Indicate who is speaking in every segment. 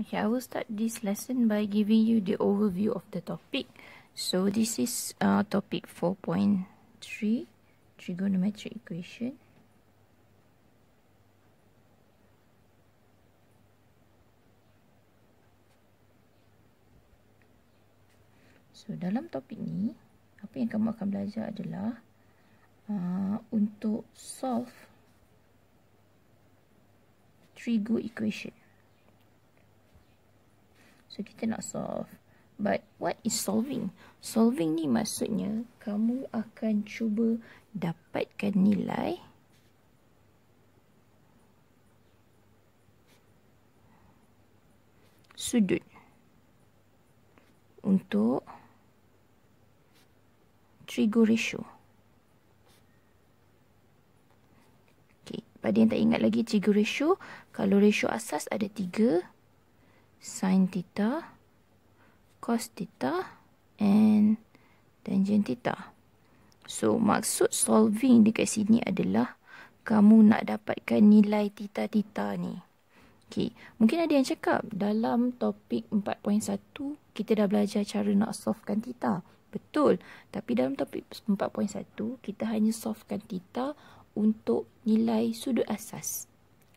Speaker 1: Okay, I will start this lesson by giving you the overview of the topic. So, this is uh, topic 4.3, trigonometric equation. So, dalam topik ni, apa yang kamu akan belajar adalah uh, untuk solve trigonometric equation. So kita nak solve. But what is solving? Solving ni maksudnya kamu akan cuba dapatkan nilai. Sudut. Untuk. Trigo ratio. Okay. Pada yang tak ingat lagi trigo ratio. Kalau ratio asas ada Tiga sin theta, cos theta and tangent theta. So, maksud solving dekat sini adalah kamu nak dapatkan nilai theta-theta ni. Okay. Mungkin ada yang cakap dalam topik 4.1 kita dah belajar cara nak solvekan theta. Betul. Tapi dalam topik 4.1 kita hanya solvekan theta untuk nilai sudut asas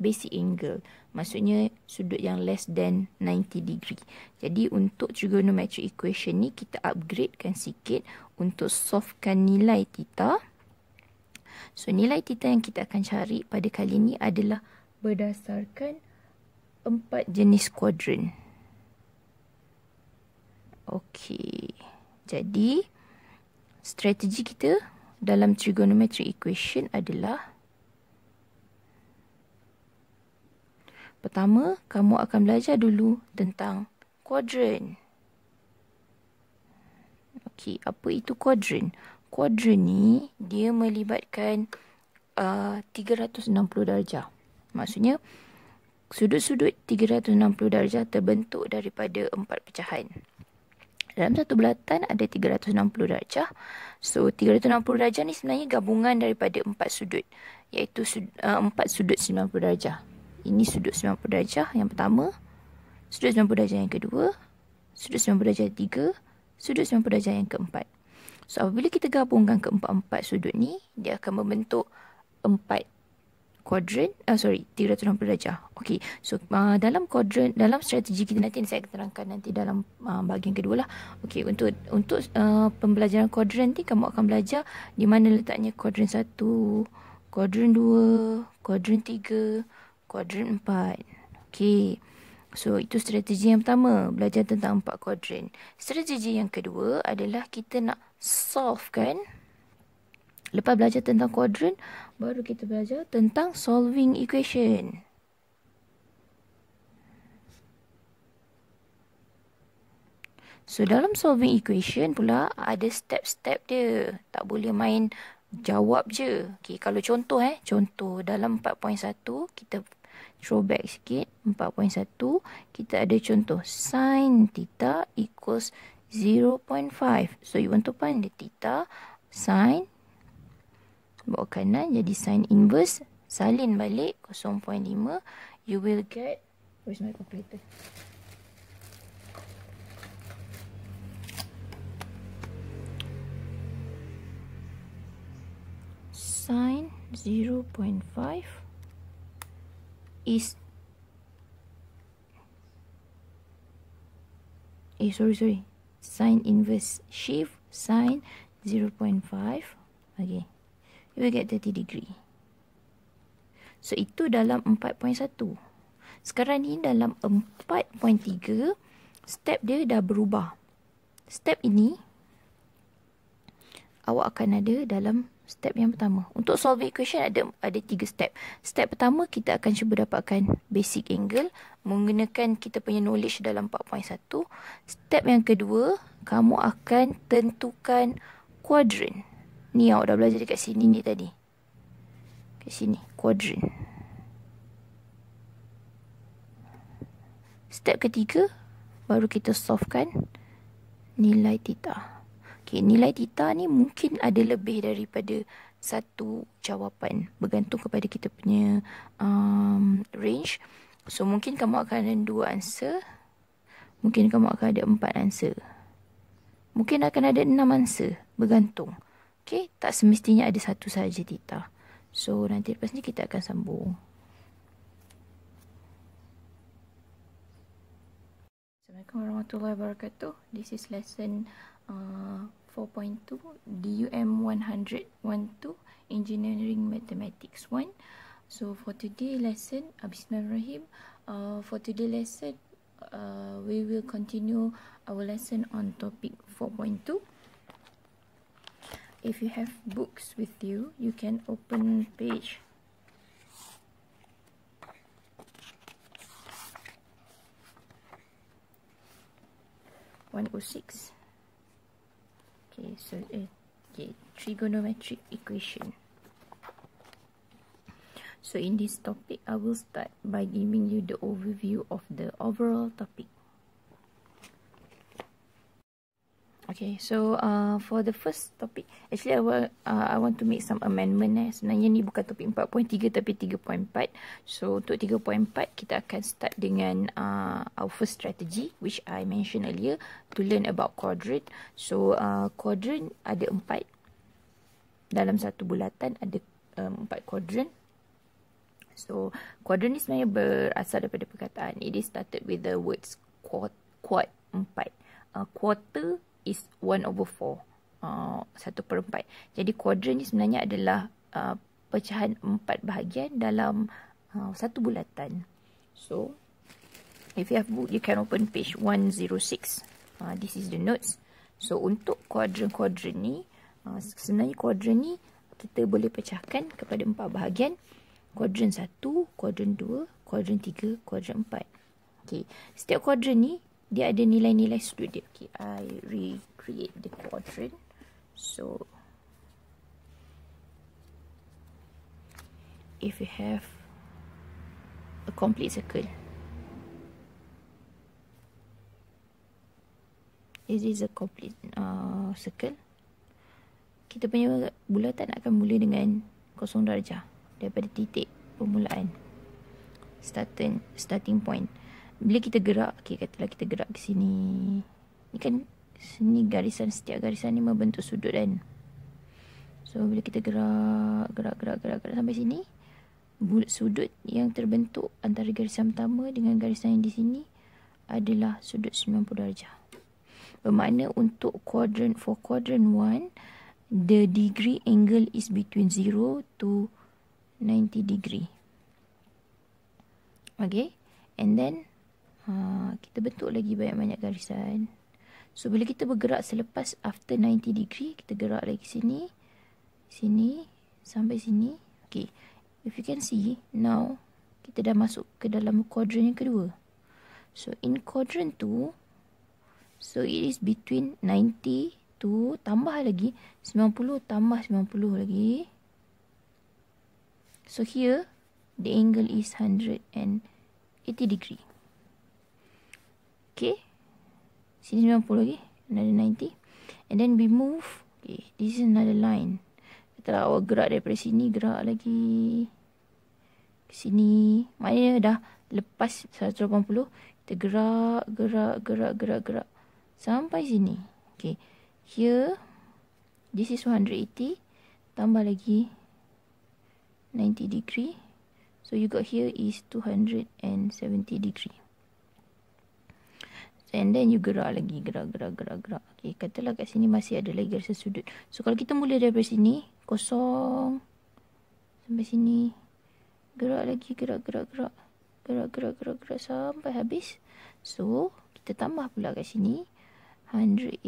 Speaker 1: basic angle. Maksudnya sudut yang less than 90 degree. Jadi untuk trigonometric equation ni kita upgradekan sikit untuk softkan nilai theta. So nilai theta yang kita akan cari pada kali ni adalah berdasarkan empat jenis kuadran. Okey. Jadi strategi kita dalam trigonometric equation adalah Pertama, kamu akan belajar dulu tentang kuadran. Okey, apa itu kuadran? Kuadran ni dia melibatkan uh, 360 darjah. Maksudnya sudut-sudut 360 darjah terbentuk daripada empat pecahan. Dalam satu belatan ada 360 darjah. So 360 darjah ni sebenarnya gabungan daripada empat sudut iaitu sud- uh, empat sudut 90 darjah. Ini sudut 90 darjah yang pertama. Sudut 90 darjah yang kedua. Sudut 90 darjah yang ketiga. Sudut 90 darjah yang keempat. So apabila kita gabungkan keempat-empat sudut ni, dia akan membentuk empat kuadran. Uh, sorry, 360 darjah. Okey, So uh, dalam kuadran, dalam strategi kita nanti saya akan terangkan nanti dalam uh, bahagian kedua lah. Okey untuk untuk uh, pembelajaran kuadran ni, kamu akan belajar di mana letaknya kuadran satu, kuadran dua, kuadran tiga, kuadran empat. Okay. So, itu strategi yang pertama. Belajar tentang empat kuadran. Strategi yang kedua adalah kita nak solve kan. Lepas belajar tentang kuadran, baru kita belajar tentang solving equation. So, dalam solving equation pula, ada step-step dia. Tak boleh main jawab je. Okay, kalau contoh eh. Contoh dalam 4.1, kita throwback sikit 4.1 kita ada contoh sin theta equals 0.5 so you want to find the theta sin bawa kanan jadi sin inverse salin balik 0.5 you will get where's my calculator sin 0.5 is eh, sorry sorry sine inverse shift sine 0.5 okay you will get 30 degree so itu dalam 4.1 sekarang ni dalam 4.3 step dia dah berubah step ini awak akan ada dalam 4.3 step yang pertama. Untuk solve equation ada ada tiga step. Step pertama kita akan cuba dapatkan basic angle menggunakan kita punya knowledge dalam 4.1. Step yang kedua, kamu akan tentukan quadrant. Ni awak dah belajar dekat sini ni tadi. Kat sini, quadrant. Step ketiga, baru kita solvekan nilai tita. Okay, nilai tita ni mungkin ada lebih daripada satu jawapan bergantung kepada kita punya um, range. So mungkin kamu akan ada dua answer. Mungkin kamu akan ada empat answer. Mungkin akan ada enam answer bergantung. Okay, tak semestinya ada satu saja tita. So nanti lepas ni kita akan sambung. Assalamualaikum warahmatullahi wabarakatuh. This is lesson uh, 4.2 DUM 100 2 engineering mathematics 1 so for today lesson uh, bismillahirrahmanirrahim uh, for today lesson uh, we will continue our lesson on topic 4.2 if you have books with you you can open page One or oh six. Okay, so uh, okay, trigonometric equation. So in this topic, I will start by giving you the overview of the overall topic. Okay, so uh, for the first topic, actually I want uh, I want to make some amendment. Eh. Sebenarnya ni bukan topik 4.3 tapi 3.4. So untuk 3.4, kita akan start dengan uh, our first strategy which I mentioned earlier to learn about quadrant. So uh, quadrant ada 4. Dalam satu bulatan ada um, 4 quadrant. So quadrant ni sebenarnya berasal daripada perkataan. It is started with the words quad, quad 4. Uh, quarter is 1 over 4. Uh, per empat. Jadi kuadran ni sebenarnya adalah uh, pecahan empat bahagian dalam uh, satu bulatan. So, if you have book, you can open page 106. Uh, this is the notes. So, untuk kuadran-kuadran ni, uh, sebenarnya kuadran ni kita boleh pecahkan kepada empat bahagian. Kuadran satu, kuadran dua, kuadran tiga, kuadran empat. Okay. Setiap kuadran ni dia ada nilai-nilai studio. Okay, I recreate the quadrant. So, if you have a complete circle, this is a complete uh, circle. Kita punya bulatan akan mula dengan kosong darjah daripada titik permulaan starting starting point bila kita gerak, okay, katalah kita gerak ke sini. Ini kan sini garisan setiap garisan ni membentuk sudut kan. So bila kita gerak, gerak, gerak, gerak, gerak sampai sini, bulat sudut yang terbentuk antara garisan pertama dengan garisan yang di sini adalah sudut 90 darjah. Bermakna untuk quadrant for quadrant 1, the degree angle is between 0 to 90 degree. Okay. And then, Ha, kita bentuk lagi banyak-banyak garisan. So, bila kita bergerak selepas after 90 degree, kita gerak lagi sini. Sini. Sampai sini. Okay. If you can see, now kita dah masuk ke dalam quadrant yang kedua. So, in quadrant tu, so it is between 90 tu tambah lagi, 90 tambah 90 lagi. So, here, the angle is 180 degree. Okay, Sini 90 lagi. Another 90. And then we move. Okay. This is another line. Katalah awak gerak daripada sini. Gerak lagi. Ke sini. Maknanya dah lepas 180. Kita gerak, gerak, gerak, gerak, gerak. Sampai sini. Okay. Here. This is 180. Tambah lagi. 90 degree. So you got here is 270 degree. And then you gerak lagi, gerak, gerak, gerak, gerak. Okay, katalah kat sini masih ada lagi rasa sudut. So, kalau kita mula daripada sini, kosong. Sampai sini. Gerak lagi, gerak, gerak, gerak. Gerak, gerak, gerak, gerak, sampai habis. So, kita tambah pula kat sini. 180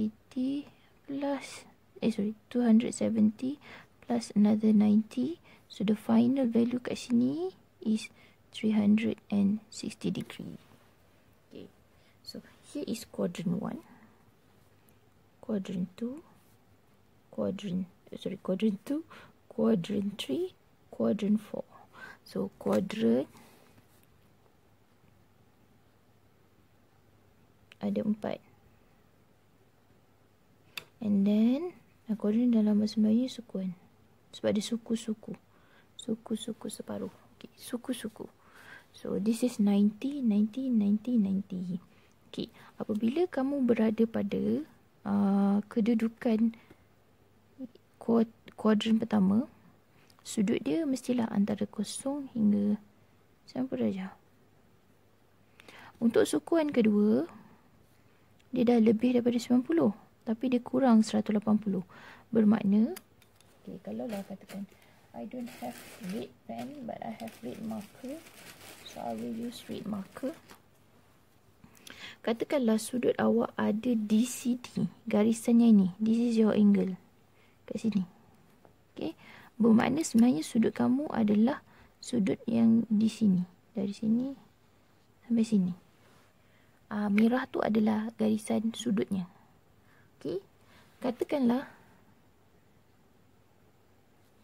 Speaker 1: plus, eh sorry, 270 plus another 90. So, the final value kat sini is 360 degree. Okay. So, here is quadrant 1 quadrant 2 quadrant sorry quadrant 2 quadrant 3 quadrant 4 so quadrant ada 4 and then quadrant dalam bahasa Melayu sukun sebab dia suku-suku suku-suku separuh okay. suku-suku so this is 90 90 90 90 Okey, apabila kamu berada pada uh, kedudukan kuad- kuadran pertama, sudut dia mestilah antara kosong hingga 90 darjah. Untuk sukuan kedua, dia dah lebih daripada 90 tapi dia kurang 180. Bermakna, okay, kalau lah katakan, I don't have red pen but I have red marker. So, I will use red marker. Katakanlah sudut awak ada di sini. Garisannya ini. This is your angle. Kat sini. Okay. Bermakna sebenarnya sudut kamu adalah sudut yang di sini. Dari sini sampai sini. Uh, merah tu adalah garisan sudutnya. Okay. Katakanlah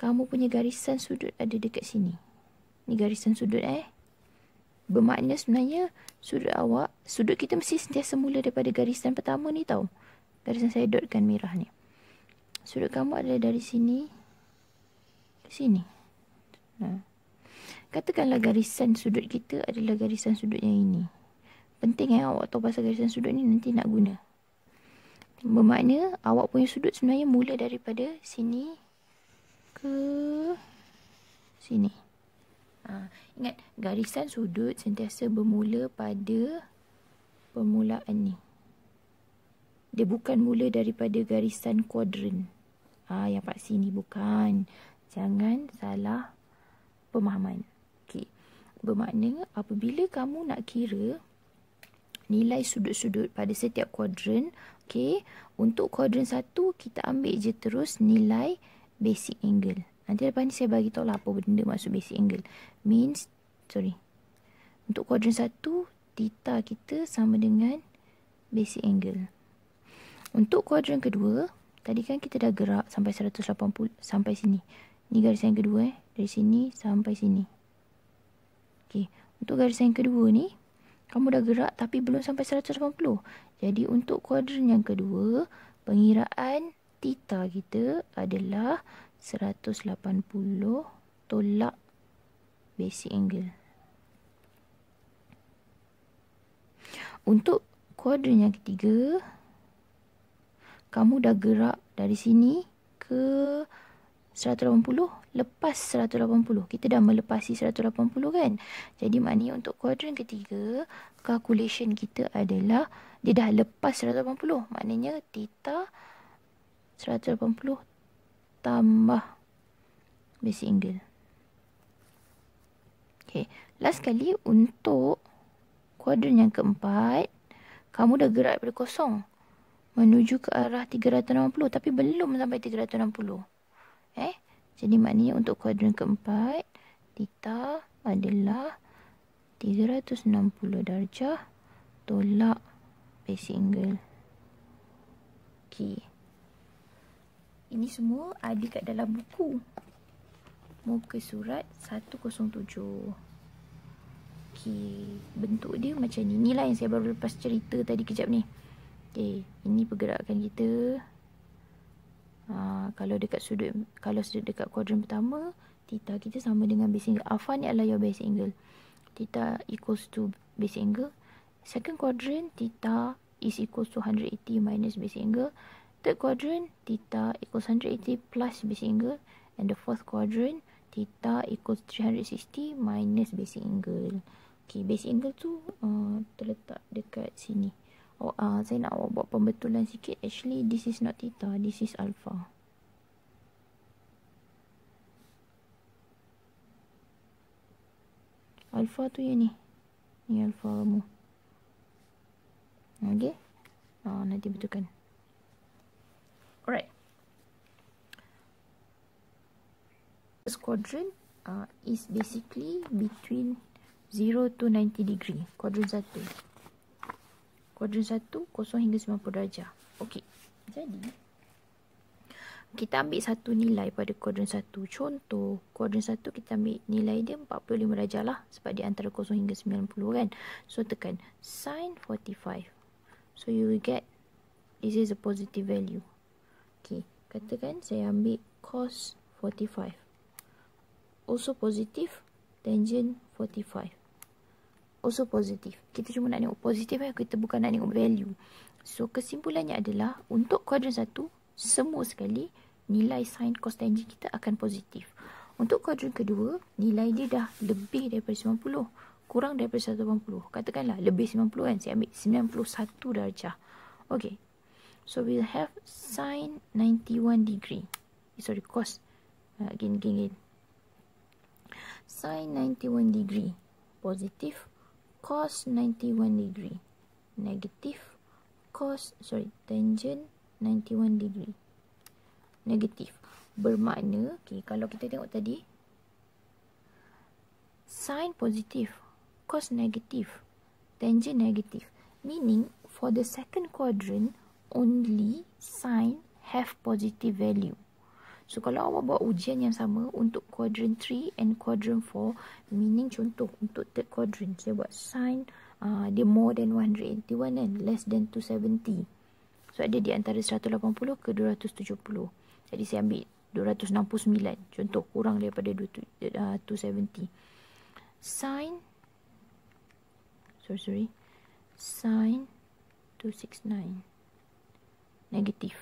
Speaker 1: kamu punya garisan sudut ada dekat sini. Ni garisan sudut eh. Bermakna sebenarnya sudut awak, sudut kita mesti sentiasa mula daripada garisan pertama ni tau. Garisan saya dotkan merah ni. Sudut kamu adalah dari sini. Ke sini. Nah. Ha. Katakanlah garisan sudut kita adalah garisan sudut yang ini. Penting eh awak tahu pasal garisan sudut ni nanti nak guna. Bermakna awak punya sudut sebenarnya mula daripada sini ke sini. Ha, ingat, garisan sudut sentiasa bermula pada permulaan ni. Dia bukan mula daripada garisan kuadran. Ha, yang pak sini bukan. Jangan salah pemahaman. Okay. Bermakna apabila kamu nak kira nilai sudut-sudut pada setiap kuadran, okay, untuk kuadran satu kita ambil je terus nilai basic angle. Nanti lepas ni saya bagi tahu lah apa benda maksud basic angle. Means, sorry. Untuk kuadran satu, theta kita sama dengan basic angle. Untuk kuadran kedua, tadi kan kita dah gerak sampai 180 sampai sini. Ni garis yang kedua eh. Dari sini sampai sini. Okay. Untuk garis yang kedua ni, kamu dah gerak tapi belum sampai 180. Jadi untuk kuadran yang kedua, pengiraan theta kita adalah 180 tolak basic angle. Untuk kuadran yang ketiga, kamu dah gerak dari sini ke 180, lepas 180. Kita dah melepasi 180 kan? Jadi maknanya untuk kuadran ketiga, calculation kita adalah dia dah lepas 180. Maknanya theta 180 tambah basic angle. Okay. Last kali untuk kuadran yang keempat, kamu dah gerak daripada kosong menuju ke arah 360 tapi belum sampai 360. Eh? Jadi maknanya untuk kuadran keempat, theta adalah 360 darjah tolak basic angle. Okay. Ini semua ada kat dalam buku. Muka surat 107. Okey, bentuk dia macam ni. Inilah yang saya baru lepas cerita tadi kejap ni. Okey, ini pergerakan kita. Ha, kalau dekat sudut kalau sudut dekat kuadran pertama, theta kita sama dengan base angle. Alpha ni adalah your base angle. Theta equals to base angle. Second kuadran theta is equals to 180 minus base angle third quadrant theta equals 180 plus basic angle and the fourth quadrant theta equals 360 minus basic angle Okay, basic angle tu uh, terletak dekat sini oh, uh, saya nak awak buat pembetulan sikit actually this is not theta this is alpha alpha tu yang ni ni alpha mu okay uh, nanti betulkan All right. This quadrant uh, is basically between 0 to 90 degree. Quadrant 1. Quadrant 1, kosong hingga 90 darjah. Okay, Jadi, kita ambil satu nilai pada kuadran 1. Contoh, kuadran 1 kita ambil nilai dia 45 darjah lah. Sebab dia antara 0 hingga 90 kan. So, tekan sin 45. So, you will get this is a positive value katakan saya ambil cos 45 also positive tangent 45 also positive kita cuma nak tengok positif eh kita bukan nak tengok value so kesimpulannya adalah untuk kuadrant satu, semua sekali nilai sin cos tangent kita akan positif untuk kuadrant kedua nilai dia dah lebih daripada 90 kurang daripada 180. Katakanlah lebih 90 kan saya ambil 91 darjah. Okey, So we'll have sine 91 degree. Eh, sorry, cos. Uh, again, again, again. Sine 91 degree. Positive. Cos 91 degree. Negative. Cos, sorry, tangent 91 degree. Negative. Bermakna, okay, kalau kita tengok tadi. Sine positive. Cos negative. Tangent negative. Meaning, for the second quadrant, only sign have positive value. So kalau awak buat ujian yang sama untuk quadrant 3 and quadrant 4, meaning contoh untuk third quadrant, saya buat sign uh, dia more than 181 and less than 270. So ada di antara 180 ke 270. Jadi saya ambil 269 contoh kurang daripada 270. Uh, sign Sorry, sorry. Sign 269 negative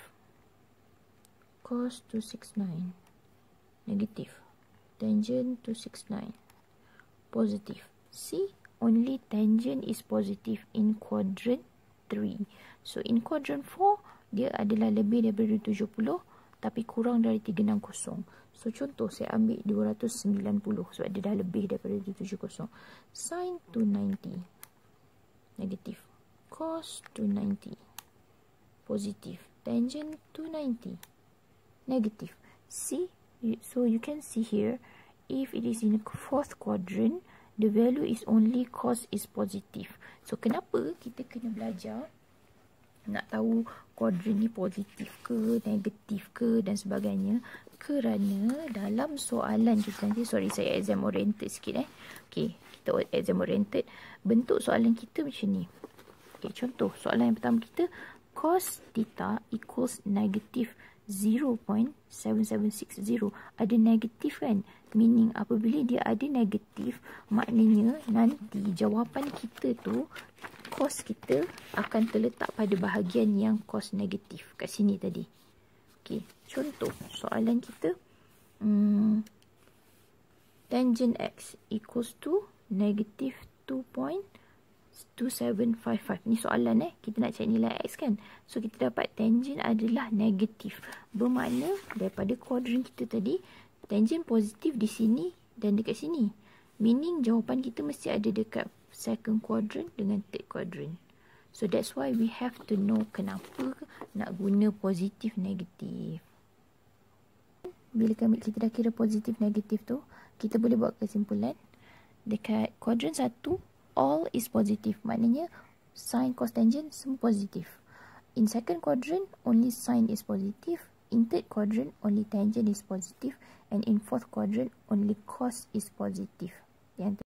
Speaker 1: cos 269 negative tangent 269 positive see only tangent is positive in quadrant 3 so in quadrant 4 dia adalah lebih daripada 70 tapi kurang dari 360 so contoh saya ambil 290 sebab dia dah lebih daripada 70 sin 290 negative cos 290 positive tangent 290, negative see so you can see here if it is in the fourth quadrant the value is only cos is positive so kenapa kita kena belajar nak tahu quadrant ni positif ke negatif ke dan sebagainya kerana dalam soalan kita nanti sorry saya exam oriented sikit eh okey kita exam oriented bentuk soalan kita macam ni Okay contoh soalan yang pertama kita cos theta equals negative 0.7760. Ada negatif kan? Meaning apabila dia ada negatif, maknanya nanti jawapan kita tu, cos kita akan terletak pada bahagian yang cos negatif. Kat sini tadi. Okay. Contoh soalan kita. Hmm, tangent x equals to negative 2.7760. 2755. Ni soalan eh. Kita nak cari nilai X kan. So kita dapat tangent adalah negatif. Bermakna daripada kuadran kita tadi. Tangent positif di sini dan dekat sini. Meaning jawapan kita mesti ada dekat second quadrant dengan third quadrant. So that's why we have to know kenapa nak guna positif negatif. Bila kami kita dah kira positif negatif tu, kita boleh buat kesimpulan dekat quadrant satu all is positive. Maknanya sin cos tangent semua positif. In second quadrant only sin is positive. In third quadrant only tangent is positive and in fourth quadrant only cos is positive. Yang